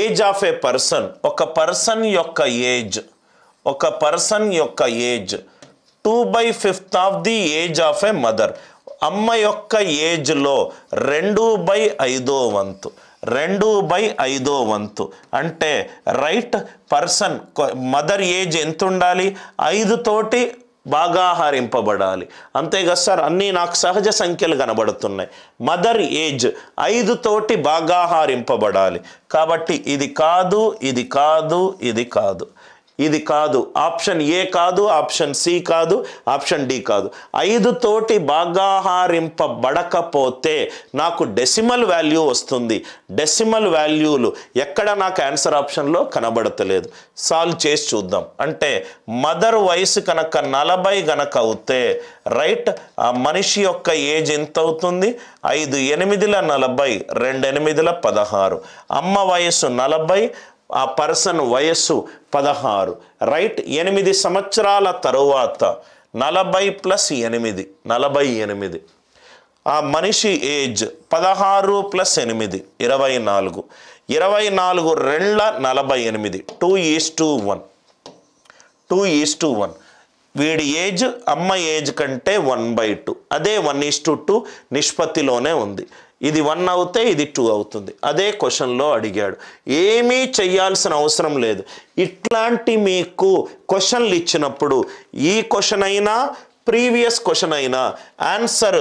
age of a person ఒక person యొక్క age ఒక పర్సన్ యొక్క age two by fifth of the age of a mother అమ్మ యొక్క ఏజ్లో రెండు బై ఐదో వంతు రెండు బై ఐదో వంతు అంటే రైట్ పర్సన్ మదర్ ఏజ్ ఎంత ఉండాలి తోటి బాగా హరింపబడాలి అంతేగా సార్ అన్నీ నాకు సహజ సంఖ్యలు కనబడుతున్నాయి మదర్ ఏజ్ ఐదు బాగా హరింపబడాలి కాబట్టి ఇది కాదు ఇది కాదు ఇది కాదు ఇది కాదు ఆప్షన్ ఏ కాదు ఆప్షన్ సి కాదు ఆప్షన్ డి కాదు ఐదు తోటి భాగాహారింపబడకపోతే నాకు డెసిమల్ వాల్యూ వస్తుంది డెసిమల్ వాల్యూలు ఎక్కడ నాకు ఆన్సర్ ఆప్షన్లో కనబడతలేదు సాల్వ్ చేసి చూద్దాం అంటే మదర్ వయసు కనుక నలభై గనక అవుతే రైట్ ఆ మనిషి యొక్క ఏజ్ ఎంత అవుతుంది ఐదు ఎనిమిదిల నలభై రెండు ఎనిమిదిల పదహారు అమ్మ వయసు నలభై ఆ పర్సన్ వయస్సు పదహారు రైట్ ఎనిమిది సంవత్సరాల తరువాత నలభై ప్లస్ ఎనిమిది నలభై ఎనిమిది ఆ మనిషి ఏజ్ పదహారు ప్లస్ ఎనిమిది ఇరవై నాలుగు ఇరవై నాలుగు రెండ్ల నలభై ఎనిమిది two is to one two is to one వీడి ఏజ్ అమ్మ ఏజ్ కంటే వన్ బై టూ అదే వన్ ఈస్ టు టూ నిష్పత్తిలోనే ఉంది ఇది వన్ అవుతే ఇది టూ అవుతుంది అదే క్వశ్చన్లో అడిగాడు ఏమీ చేయాల్సిన అవసరం లేదు ఇట్లాంటి మీకు క్వశ్చన్లు ఇచ్చినప్పుడు ఈ క్వశ్చన్ అయినా ప్రీవియస్ క్వశ్చన్ అయినా ఆన్సర్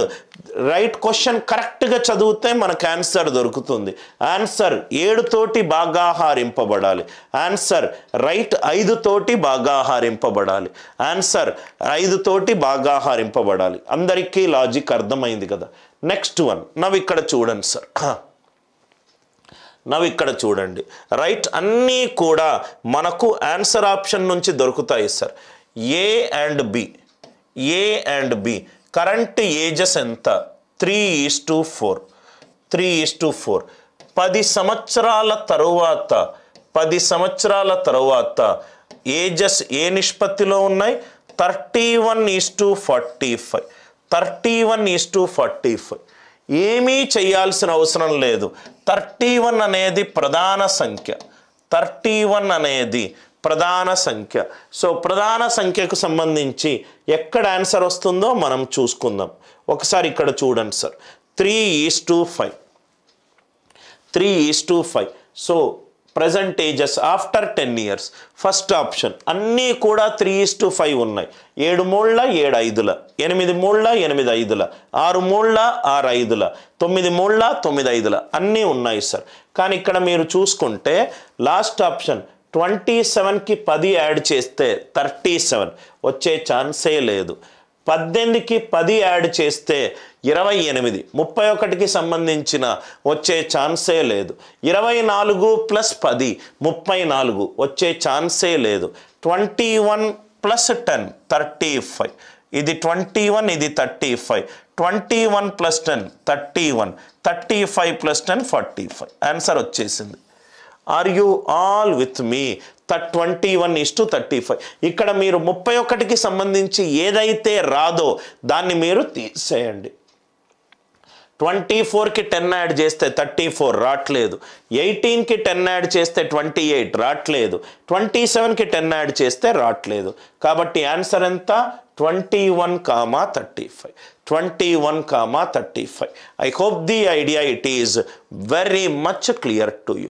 రైట్ క్వశ్చన్ కరెక్ట్గా చదివితే మనకు ఆన్సర్ దొరుకుతుంది ఆన్సర్ ఏడుతోటి బాగా హారింపబడాలి ఆన్సర్ రైట్ ఐదుతోటి బాగా హారింపబడాలి ఆన్సర్ ఐదుతోటి బాగా ఆహారింపబడాలి అందరికీ లాజిక్ అర్థమైంది కదా నెక్స్ట్ వన్ నవ్వు ఇక్కడ చూడండి సార్ నవ్వు ఇక్కడ చూడండి రైట్ అన్నీ కూడా మనకు ఆన్సర్ ఆప్షన్ నుంచి దొరుకుతాయి sir A and B A and B current ages ఎంత three is to four three is to four పది సంవత్సరాల తరువాత పది సంవత్సరాల తరువాత ఏజెస్ ఏ నిష్పత్తిలో ఉన్నాయి thirty one is to forty five thirty one is to forty five ఏమీ చేయాల్సిన అవసరం లేదు థర్టీ వన్ అనేది ప్రధాన సంఖ్య థర్టీ వన్ అనేది ప్రధాన సంఖ్య సో ప్రధాన సంఖ్యకు సంబంధించి ఎక్కడ ఆన్సర్ వస్తుందో మనం చూసుకుందాం ఒకసారి ఇక్కడ చూడండి sir three is to five three is to five so present ages after ten years first option అన్నీ కూడా త్రీ ఈస్ టు ఫైవ్ ఉన్నాయి ఏడు మూళ్ళ ఏడు ఐదుల ఎనిమిది మూళ్ళ ఎనిమిది ఐదుల ఆరు మూళ్ళ ఆరు ఐదుల తొమ్మిది మూళ్ళ తొమ్మిది ఐదుల అన్నీ ఉన్నాయి సార్ కానీ ఇక్కడ మీరు చూసుకుంటే లాస్ట్ ఆప్షన్ ట్వంటీ సెవెన్కి పది యాడ్ చేస్తే థర్టీ సెవెన్ వచ్చే ఛాన్సే లేదు పద్దెనిమిదికి పది యాడ్ చేస్తే ఇరవై ఎనిమిది ముప్పై ఒకటికి సంబంధించిన వచ్చే ఛాన్సే లేదు ఇరవై నాలుగు ప్లస్ పది ముప్పై నాలుగు వచ్చే ఛాన్సే లేదు twenty one plus ten thirty five ఇది ట్వంటీ వన్ ఇది thirty five twenty one plus ten thirty one thirty five plus ten forty five answer వచ్చేసింది are you all with me there twenty one is to thirty five ఇక్కడ మీరు ముప్పై ఒకటికి సంబంధించి ఏదైతే రాదో దాన్ని మీరు తీసేయండి ట్వంటీ ఫోర్కి టెన్ యాడ్ చేస్తే థర్టీ ఫోర్ రావట్లేదు ఎయిటీన్కి టెన్ యాడ్ చేస్తే ట్వంటీ ఎయిట్ రావట్లేదు ట్వంటీ సెవెన్కి టెన్ యాడ్ చేస్తే రావట్లేదు కాబట్టి ఆన్సర్ ఎంత twenty one comma thirty five twenty one comma thirty five I hope the idea it is very much clear to you